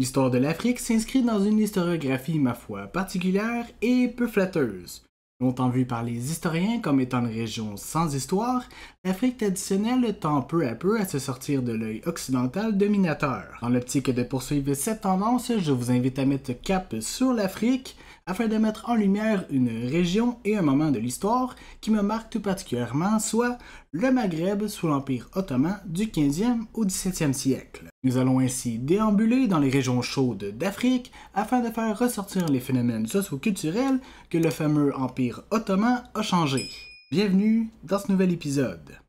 L'histoire de l'Afrique s'inscrit dans une historiographie, ma foi, particulière et peu flatteuse. Longtemps vue par les historiens comme étant une région sans histoire, l'Afrique traditionnelle tend peu à peu à se sortir de l'œil occidental dominateur. Dans l'optique de poursuivre cette tendance, je vous invite à mettre cap sur l'Afrique, afin de mettre en lumière une région et un moment de l'histoire qui me marque tout particulièrement, soit le Maghreb sous l'Empire ottoman du 15e au 17e siècle. Nous allons ainsi déambuler dans les régions chaudes d'Afrique afin de faire ressortir les phénomènes socio-culturels que le fameux Empire ottoman a changés. Bienvenue dans ce nouvel épisode.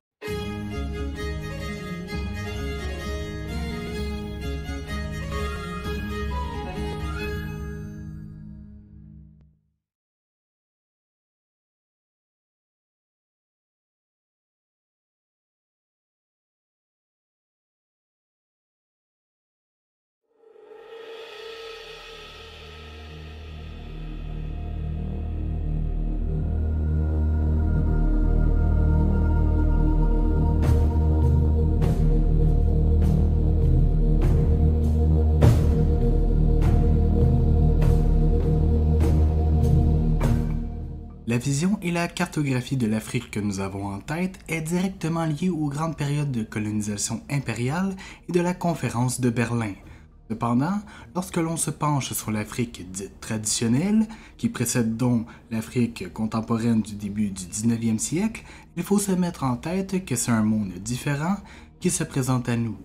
La vision et la cartographie de l'Afrique que nous avons en tête est directement liée aux grandes périodes de colonisation impériale et de la conférence de Berlin. Cependant, lorsque l'on se penche sur l'Afrique dite traditionnelle, qui précède donc l'Afrique contemporaine du début du 19e siècle, il faut se mettre en tête que c'est un monde différent qui se présente à nous.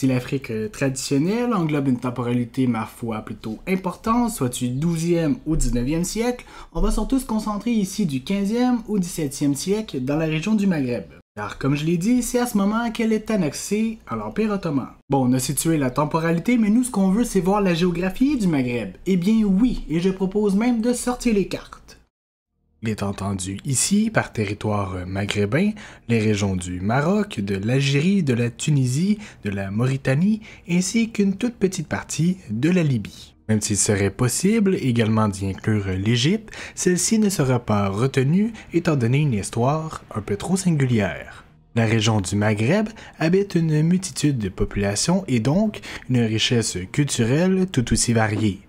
Si l'Afrique euh, traditionnelle englobe une temporalité, ma foi, plutôt importante, soit du 12e ou 19e siècle, on va surtout se concentrer ici du 15e au 17e siècle dans la région du Maghreb. Car comme je l'ai dit, c'est à ce moment qu'elle est annexée à l'Empire ottoman. Bon, on a situé la temporalité, mais nous ce qu'on veut c'est voir la géographie du Maghreb. Eh bien oui, et je propose même de sortir les cartes. Il est entendu ici par territoire maghrébin les régions du Maroc, de l'Algérie, de la Tunisie, de la Mauritanie ainsi qu'une toute petite partie de la Libye. Même s'il serait possible également d'y inclure l'Égypte, celle-ci ne sera pas retenue étant donné une histoire un peu trop singulière. La région du Maghreb habite une multitude de populations et donc une richesse culturelle tout aussi variée.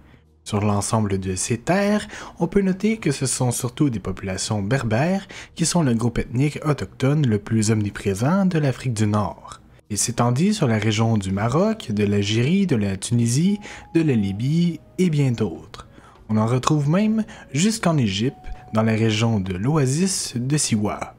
Sur l'ensemble de ces terres, on peut noter que ce sont surtout des populations berbères qui sont le groupe ethnique autochtone le plus omniprésent de l'Afrique du Nord. Il s'étendit sur la région du Maroc, de l'Algérie, de la Tunisie, de la Libye et bien d'autres. On en retrouve même jusqu'en Égypte, dans la région de l'oasis de Siwa.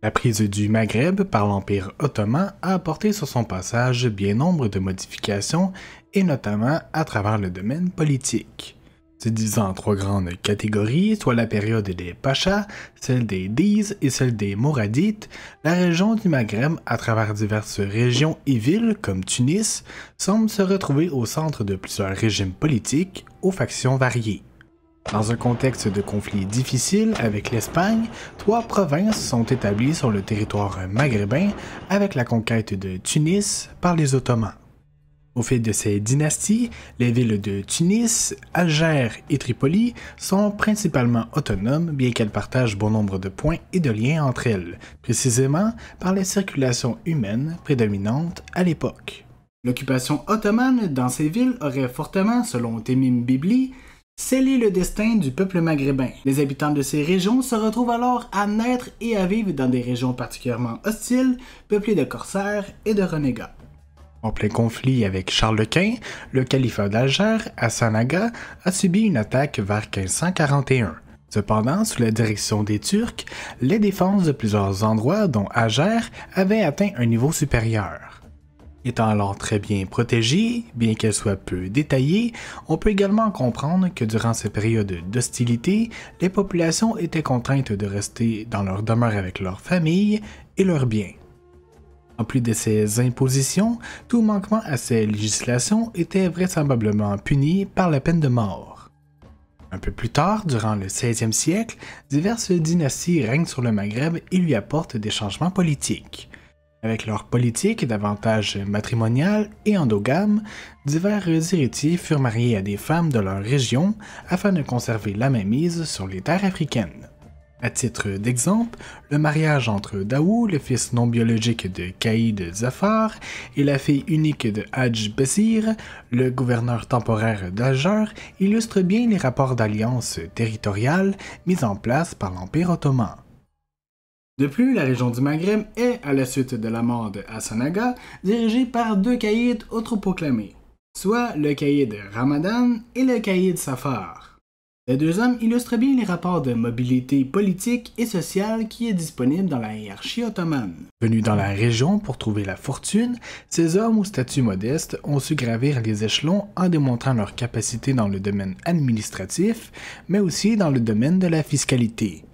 La prise du Maghreb par l'Empire ottoman a apporté sur son passage bien nombre de modifications et notamment à travers le domaine politique. Se disant en trois grandes catégories, soit la période des Pachas, celle des Diz et celle des Moradites, la région du Maghreb, à travers diverses régions et villes comme Tunis, semble se retrouver au centre de plusieurs régimes politiques aux factions variées. Dans un contexte de conflit difficile avec l'Espagne, trois provinces sont établies sur le territoire maghrébin avec la conquête de Tunis par les Ottomans. Au fil de ces dynasties, les villes de Tunis, Alger et Tripoli sont principalement autonomes, bien qu'elles partagent bon nombre de points et de liens entre elles, précisément par les circulations humaines prédominantes à l'époque. L'occupation ottomane dans ces villes aurait fortement, selon Temim Bibli, c'est le destin du peuple maghrébin. Les habitants de ces régions se retrouvent alors à naître et à vivre dans des régions particulièrement hostiles, peuplées de corsaires et de renégats. En plein conflit avec Charles Quint, le califat d'Alger, Sanaga, a subi une attaque vers 1541. Cependant, sous la direction des Turcs, les défenses de plusieurs endroits, dont Ager, avaient atteint un niveau supérieur. Étant alors très bien protégée, bien qu'elle soit peu détaillée, on peut également comprendre que durant ces périodes d'hostilité, les populations étaient contraintes de rester dans leur demeure avec leurs familles et leurs biens. En plus de ces impositions, tout manquement à ces législations était vraisemblablement puni par la peine de mort. Un peu plus tard, durant le 16e siècle, diverses dynasties règnent sur le Maghreb et lui apportent des changements politiques. Avec leur politique davantage matrimoniale et endogame, divers héritiers furent mariés à des femmes de leur région afin de conserver la mainmise sur les terres africaines. À titre d'exemple, le mariage entre Daou, le fils non biologique de Kaïd Zafar, et la fille unique de Hadj Bessir, le gouverneur temporaire d'Alger, illustre bien les rapports d'alliance territoriale mis en place par l'Empire ottoman. De plus, la région du Maghreb est, à la suite de la mort de dirigée par deux caïds autoproclamés, soit le caïd Ramadan et le caïd Safar. Les deux hommes illustrent bien les rapports de mobilité politique et sociale qui est disponible dans la hiérarchie ottomane. Venus dans la région pour trouver la fortune, ces hommes au statut modeste ont su gravir les échelons en démontrant leur capacité dans le domaine administratif, mais aussi dans le domaine de la fiscalité.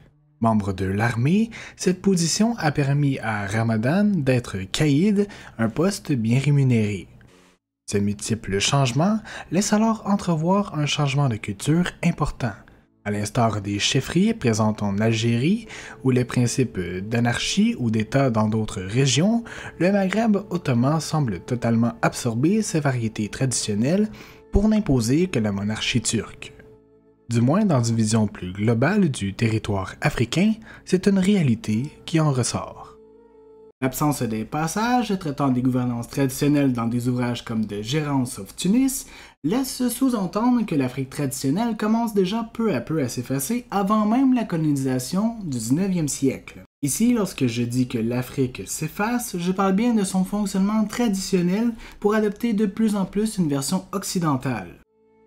Membre de l'armée, cette position a permis à Ramadan d'être caïd, un poste bien rémunéré. Ces multiples changements laissent alors entrevoir un changement de culture important, à l'instar des chefferies présentes en Algérie ou les principes d'anarchie ou d'État dans d'autres régions, le Maghreb ottoman semble totalement absorber ces variétés traditionnelles pour n'imposer que la monarchie turque. Du moins dans une vision plus globale du territoire africain, c'est une réalité qui en ressort. L'absence des passages traitant des gouvernances traditionnelles dans des ouvrages comme *De Gérance of Tunis laisse sous-entendre que l'Afrique traditionnelle commence déjà peu à peu à s'effacer avant même la colonisation du 19e siècle. Ici, lorsque je dis que l'Afrique s'efface, je parle bien de son fonctionnement traditionnel pour adopter de plus en plus une version occidentale.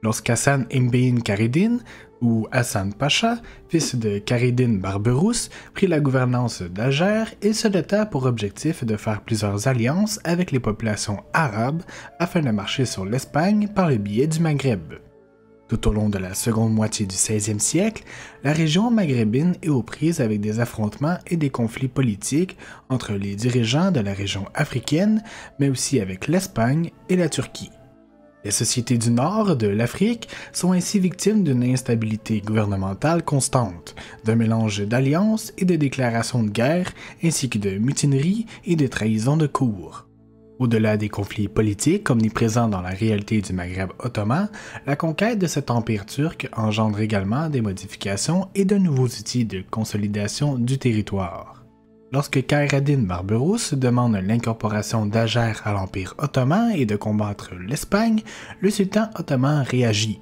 Lorsqu'Hassan Imbein Karidin, ou Hassan Pacha, fils de Karidin Barberousse, prit la gouvernance d'Ager, il se dota pour objectif de faire plusieurs alliances avec les populations arabes afin de marcher sur l'Espagne par le biais du Maghreb. Tout au long de la seconde moitié du XVIe siècle, la région maghrébine est aux prises avec des affrontements et des conflits politiques entre les dirigeants de la région africaine, mais aussi avec l'Espagne et la Turquie. Les sociétés du nord de l'Afrique sont ainsi victimes d'une instabilité gouvernementale constante, d'un mélange d'alliances et de déclarations de guerre, ainsi que de mutineries et de trahisons de cour. Au-delà des conflits politiques omniprésents dans la réalité du Maghreb ottoman, la conquête de cet empire turc engendre également des modifications et de nouveaux outils de consolidation du territoire. Lorsque Karadine Barberousse demande l'incorporation d'Ager à l'Empire ottoman et de combattre l'Espagne, le sultan ottoman réagit.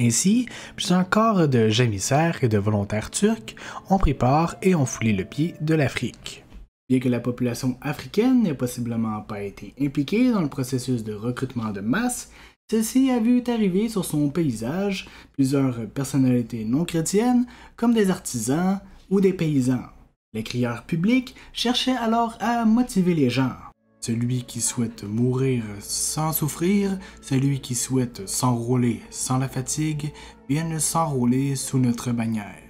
Ainsi, plusieurs corps de gémissaires et de volontaires turcs ont pris part et ont foulé le pied de l'Afrique. Bien que la population africaine n'ait possiblement pas été impliquée dans le processus de recrutement de masse, celle-ci a vu arriver sur son paysage plusieurs personnalités non chrétiennes comme des artisans ou des paysans. Les crieurs publics cherchaient alors à motiver les gens. Celui qui souhaite mourir sans souffrir, celui qui souhaite s'enrôler sans la fatigue, viennent s'enrouler sous notre bannière.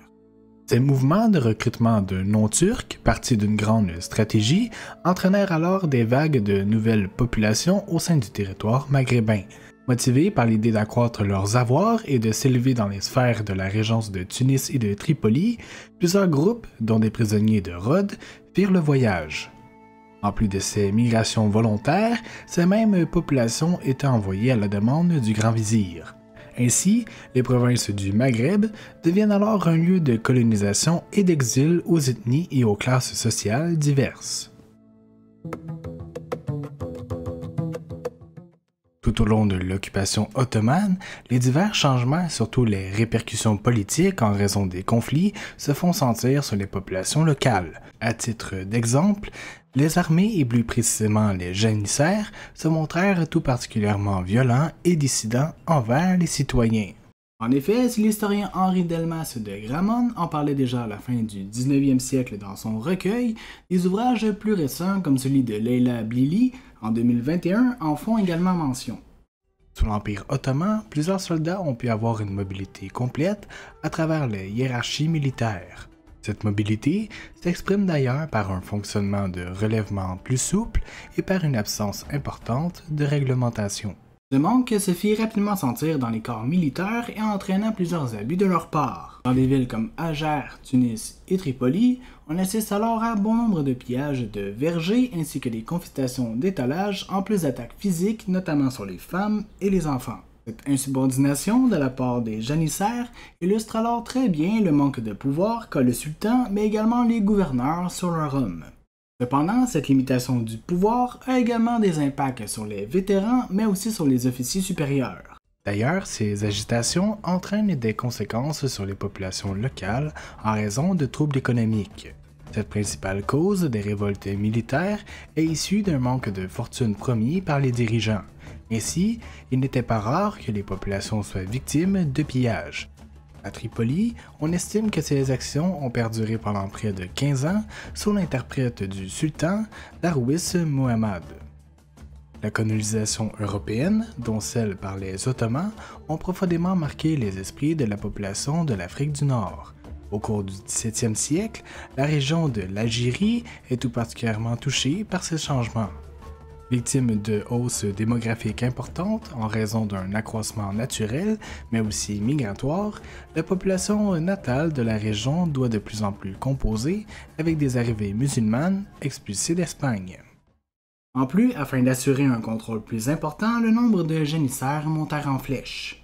Ces mouvements de recrutement de non-turcs, partis d'une grande stratégie, entraînèrent alors des vagues de nouvelles populations au sein du territoire maghrébin, Motivés par l'idée d'accroître leurs avoirs et de s'élever dans les sphères de la régence de Tunis et de Tripoli, plusieurs groupes, dont des prisonniers de Rhodes, firent le voyage. En plus de ces migrations volontaires, ces mêmes populations étaient envoyées à la demande du grand vizir. Ainsi, les provinces du Maghreb deviennent alors un lieu de colonisation et d'exil aux ethnies et aux classes sociales diverses. tout au long de l'occupation ottomane, les divers changements, surtout les répercussions politiques en raison des conflits, se font sentir sur les populations locales. À titre d'exemple, les armées et plus précisément les janissaires se montrèrent tout particulièrement violents et dissidents envers les citoyens. En effet, si l'historien Henri Delmas de Gramont en parlait déjà à la fin du 19e siècle dans son recueil, des ouvrages plus récents comme celui de Leila Blili en 2021 en font également mention. Sous l'Empire ottoman, plusieurs soldats ont pu avoir une mobilité complète à travers les hiérarchies militaires. Cette mobilité s'exprime d'ailleurs par un fonctionnement de relèvement plus souple et par une absence importante de réglementation. Ce manque se fit rapidement sentir dans les corps militaires et entraîna plusieurs abus de leur part. Dans des villes comme Ager, Tunis et Tripoli, on assiste alors à bon nombre de pillages de vergers ainsi que des confiscations d'étalages en plus d'attaques physiques notamment sur les femmes et les enfants. Cette insubordination de la part des janissaires illustre alors très bien le manque de pouvoir qu'a le sultan, mais également les gouverneurs sur leur homme. Cependant, cette limitation du pouvoir a également des impacts sur les vétérans, mais aussi sur les officiers supérieurs. D'ailleurs, ces agitations entraînent des conséquences sur les populations locales en raison de troubles économiques. Cette principale cause des révoltes militaires est issue d'un manque de fortune promis par les dirigeants. Ainsi, il n'était pas rare que les populations soient victimes de pillages, à Tripoli, on estime que ces actions ont perduré pendant près de 15 ans sous l'interprète du sultan Darwis Mohammed. La colonisation européenne, dont celle par les Ottomans, ont profondément marqué les esprits de la population de l'Afrique du Nord. Au cours du 17e siècle, la région de l'Algérie est tout particulièrement touchée par ces changements victime de hausses démographiques importantes en raison d'un accroissement naturel, mais aussi migratoire, la population natale de la région doit de plus en plus composer avec des arrivées musulmanes expulsées d'Espagne. En plus, afin d'assurer un contrôle plus important, le nombre de janissaires montèrent en flèche.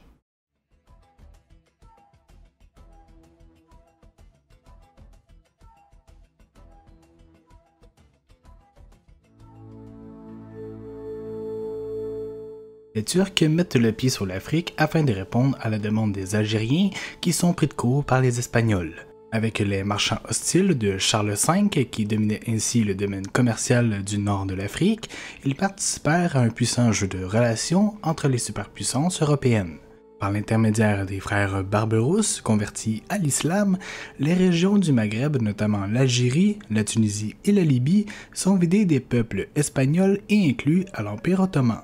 Les Turcs mettent le pied sur l'Afrique afin de répondre à la demande des Algériens qui sont pris de court par les Espagnols. Avec les marchands hostiles de Charles V qui dominait ainsi le domaine commercial du nord de l'Afrique, ils participèrent à un puissant jeu de relations entre les superpuissances européennes. Par l'intermédiaire des frères Barberousse, convertis à l'islam, les régions du Maghreb, notamment l'Algérie, la Tunisie et la Libye, sont vidées des peuples espagnols et inclus à l'Empire ottoman.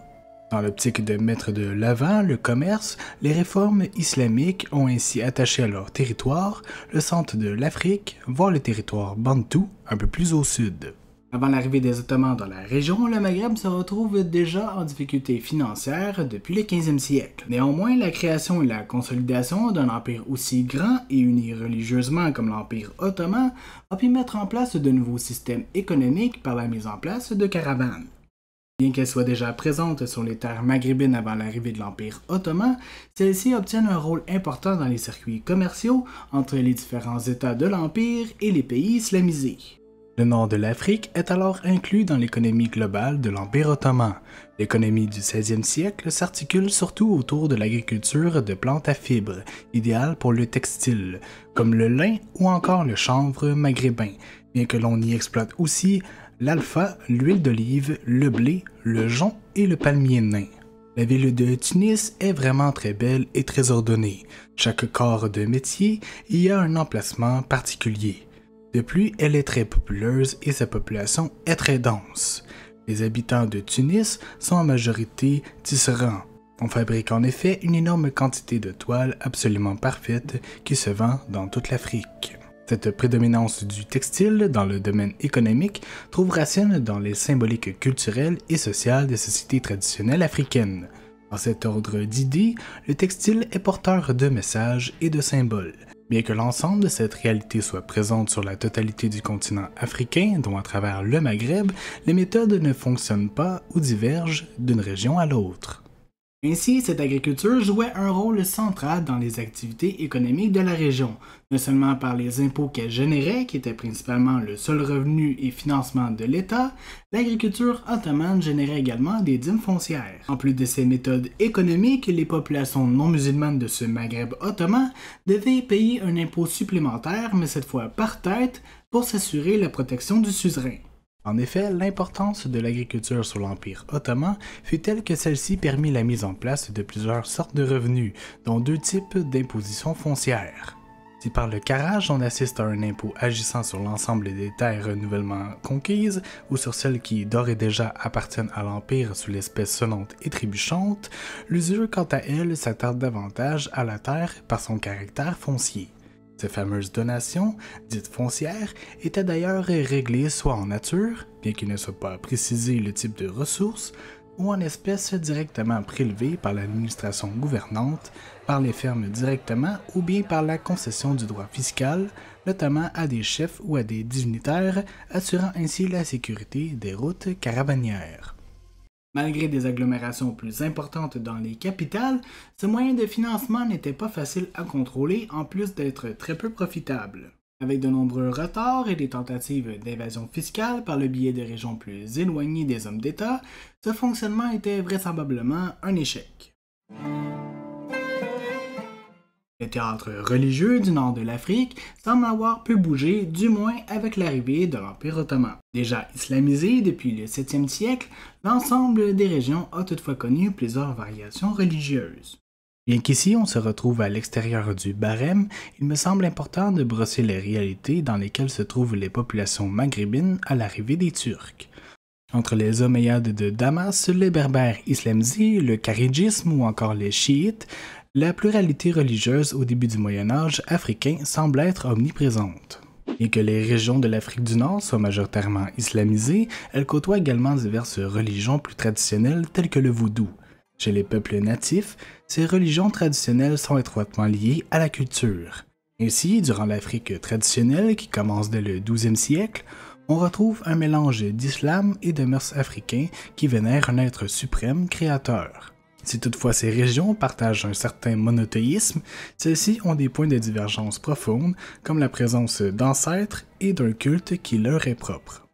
Dans l'optique de mettre de l'avant le commerce, les réformes islamiques ont ainsi attaché à leur territoire le centre de l'Afrique, voire le territoire bantou un peu plus au sud. Avant l'arrivée des Ottomans dans la région, le Maghreb se retrouve déjà en difficulté financière depuis le 15e siècle. Néanmoins, la création et la consolidation d'un empire aussi grand et uni religieusement comme l'Empire ottoman a pu mettre en place de nouveaux systèmes économiques par la mise en place de caravanes. Bien qu'elle soit déjà présente sur les terres maghrébines avant l'arrivée de l'Empire ottoman, celles-ci obtiennent un rôle important dans les circuits commerciaux entre les différents États de l'Empire et les pays islamisés. Le nord de l'Afrique est alors inclus dans l'économie globale de l'Empire ottoman. L'économie du 16e siècle s'articule surtout autour de l'agriculture de plantes à fibres, idéales pour le textile, comme le lin ou encore le chanvre maghrébin, bien que l'on y exploite aussi l'alpha, l'huile d'olive, le blé, le jonc et le palmier nain. La ville de Tunis est vraiment très belle et très ordonnée. Chaque corps de métier y a un emplacement particulier. De plus, elle est très populeuse et sa population est très dense. Les habitants de Tunis sont en majorité tisserands. On fabrique en effet une énorme quantité de toiles absolument parfaites qui se vend dans toute l'Afrique. Cette prédominance du textile dans le domaine économique trouve racine dans les symboliques culturelles et sociales des sociétés traditionnelles africaines. Dans cet ordre d'idées, le textile est porteur de messages et de symboles. Bien que l'ensemble de cette réalité soit présente sur la totalité du continent africain, dont à travers le Maghreb, les méthodes ne fonctionnent pas ou divergent d'une région à l'autre. Ainsi, cette agriculture jouait un rôle central dans les activités économiques de la région, non seulement par les impôts qu'elle générait, qui étaient principalement le seul revenu et financement de l'État, l'agriculture ottomane générait également des dîmes foncières. En plus de ces méthodes économiques, les populations non musulmanes de ce Maghreb ottoman devaient payer un impôt supplémentaire, mais cette fois par tête, pour s'assurer la protection du suzerain. En effet, l'importance de l'agriculture sur l'Empire ottoman fut telle que celle-ci permit la mise en place de plusieurs sortes de revenus, dont deux types d'impositions foncières. Si par le carrage on assiste à un impôt agissant sur l'ensemble des terres nouvellement conquises ou sur celles qui d'ores et déjà appartiennent à l'Empire sous l'espèce sonnante et trébuchante, l'usure quant à elle s'attarde davantage à la terre par son caractère foncier. Ces fameuses donations, dites foncières, étaient d'ailleurs réglées soit en nature, bien qu'il ne soit pas précisé le type de ressources, ou en espèces directement prélevées par l'administration gouvernante, par les fermes directement ou bien par la concession du droit fiscal, notamment à des chefs ou à des dignitaires, assurant ainsi la sécurité des routes caravanières. Malgré des agglomérations plus importantes dans les capitales, ce moyen de financement n'était pas facile à contrôler en plus d'être très peu profitable. Avec de nombreux retards et des tentatives d'évasion fiscale par le biais de régions plus éloignées des hommes d'État, ce fonctionnement était vraisemblablement un échec. Le théâtre religieux du nord de l'Afrique semble avoir peu bougé, du moins avec l'arrivée de l'Empire ottoman. Déjà islamisé depuis le 7e siècle, l'ensemble des régions a toutefois connu plusieurs variations religieuses. Bien qu'ici on se retrouve à l'extérieur du barème, il me semble important de brosser les réalités dans lesquelles se trouvent les populations maghrébines à l'arrivée des Turcs. Entre les Omeyyades de Damas, les Berbères islamisés, le Karidjisme ou encore les chiites, la pluralité religieuse au début du Moyen Âge africain semble être omniprésente. Et que les régions de l'Afrique du Nord soient majoritairement islamisées, elles côtoient également diverses religions plus traditionnelles telles que le voodoo. Chez les peuples natifs, ces religions traditionnelles sont étroitement liées à la culture. Ainsi, durant l'Afrique traditionnelle qui commence dès le 12e siècle, on retrouve un mélange d'islam et de mœurs africains qui vénèrent un être suprême créateur. Si toutefois ces régions partagent un certain monothéisme, celles-ci ont des points de divergence profondes, comme la présence d'ancêtres et d'un culte qui leur est propre.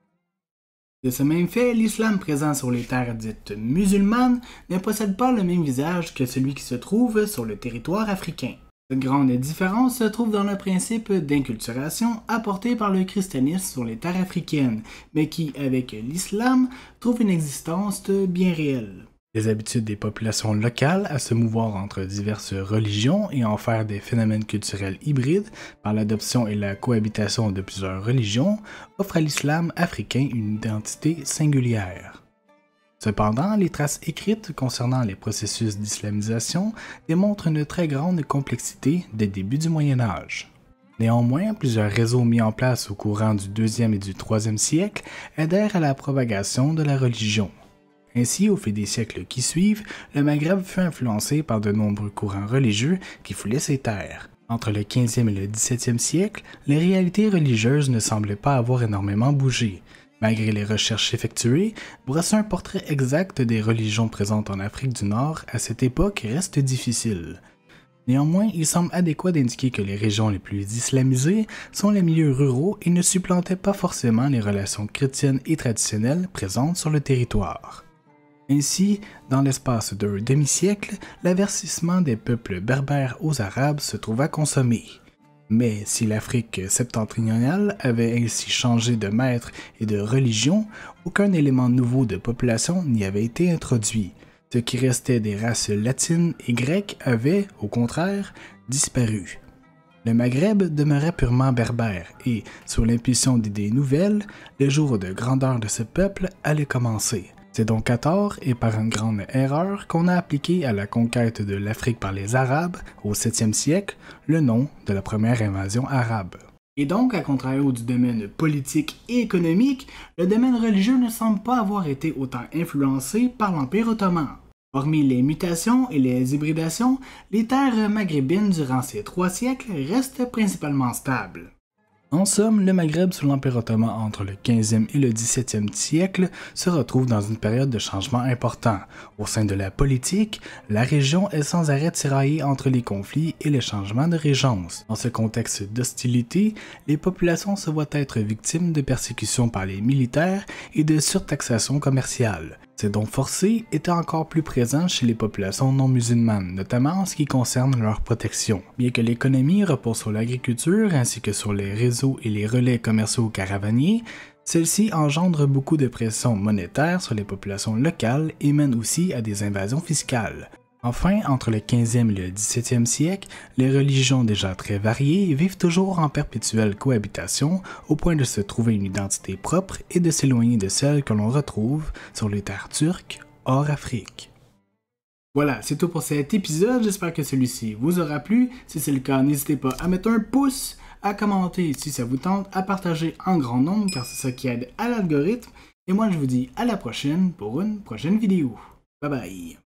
De ce même fait, l'islam présent sur les terres dites musulmanes ne possède pas le même visage que celui qui se trouve sur le territoire africain. Cette grande différence se trouve dans le principe d'inculturation apporté par le christianisme sur les terres africaines, mais qui, avec l'islam, trouve une existence bien réelle les habitudes des populations locales à se mouvoir entre diverses religions et en faire des phénomènes culturels hybrides par l'adoption et la cohabitation de plusieurs religions, offrent à l'islam africain une identité singulière. Cependant, les traces écrites concernant les processus d'islamisation démontrent une très grande complexité des débuts du Moyen Âge. Néanmoins, plusieurs réseaux mis en place au courant du 2e et du 3e siècle aidèrent à la propagation de la religion. Ainsi, au fil des siècles qui suivent, le Maghreb fut influencé par de nombreux courants religieux qui foulaient ses terres. Entre le 15e et le 17e siècle, les réalités religieuses ne semblaient pas avoir énormément bougé. Malgré les recherches effectuées, brosser un portrait exact des religions présentes en Afrique du Nord à cette époque reste difficile. Néanmoins, il semble adéquat d'indiquer que les régions les plus islamisées sont les milieux ruraux et ne supplantaient pas forcément les relations chrétiennes et traditionnelles présentes sur le territoire. Ainsi, dans l'espace d'un demi-siècle, l'avertissement des peuples berbères aux Arabes se trouva consommé. Mais si l'Afrique septentrionale avait ainsi changé de maître et de religion, aucun élément nouveau de population n'y avait été introduit. Ce qui restait des races latines et grecques avait, au contraire, disparu. Le Maghreb demeurait purement berbère et, sous l'impulsion d'idées nouvelles, les jours de grandeur de ce peuple allaient commencer. C'est donc à tort et par une grande erreur qu'on a appliqué à la conquête de l'Afrique par les Arabes au 7e siècle le nom de la première invasion arabe. Et donc, à contrario du domaine politique et économique, le domaine religieux ne semble pas avoir été autant influencé par l'Empire ottoman. Hormis les mutations et les hybridations, les terres maghrébines durant ces trois siècles restent principalement stables. En somme, le Maghreb sous l'Empire ottoman entre le 15e et le 17e siècle se retrouve dans une période de changement important. Au sein de la politique, la région est sans arrêt tiraillée entre les conflits et les changements de régence. Dans ce contexte d'hostilité, les populations se voient être victimes de persécutions par les militaires et de surtaxations commerciales. Ces dons forcés étaient encore plus présents chez les populations non musulmanes, notamment en ce qui concerne leur protection. Bien que l'économie repose sur l'agriculture ainsi que sur les réseaux et les relais commerciaux caravaniers, celle-ci engendre beaucoup de pressions monétaires sur les populations locales et mène aussi à des invasions fiscales. Enfin, entre le 15e et le 17e siècle, les religions déjà très variées vivent toujours en perpétuelle cohabitation au point de se trouver une identité propre et de s'éloigner de celle que l'on retrouve sur les terres turques hors Afrique. Voilà, c'est tout pour cet épisode, j'espère que celui-ci vous aura plu. Si c'est le cas, n'hésitez pas à mettre un pouce, à commenter si ça vous tente, à partager en grand nombre car c'est ça qui aide à l'algorithme. Et moi je vous dis à la prochaine pour une prochaine vidéo. Bye bye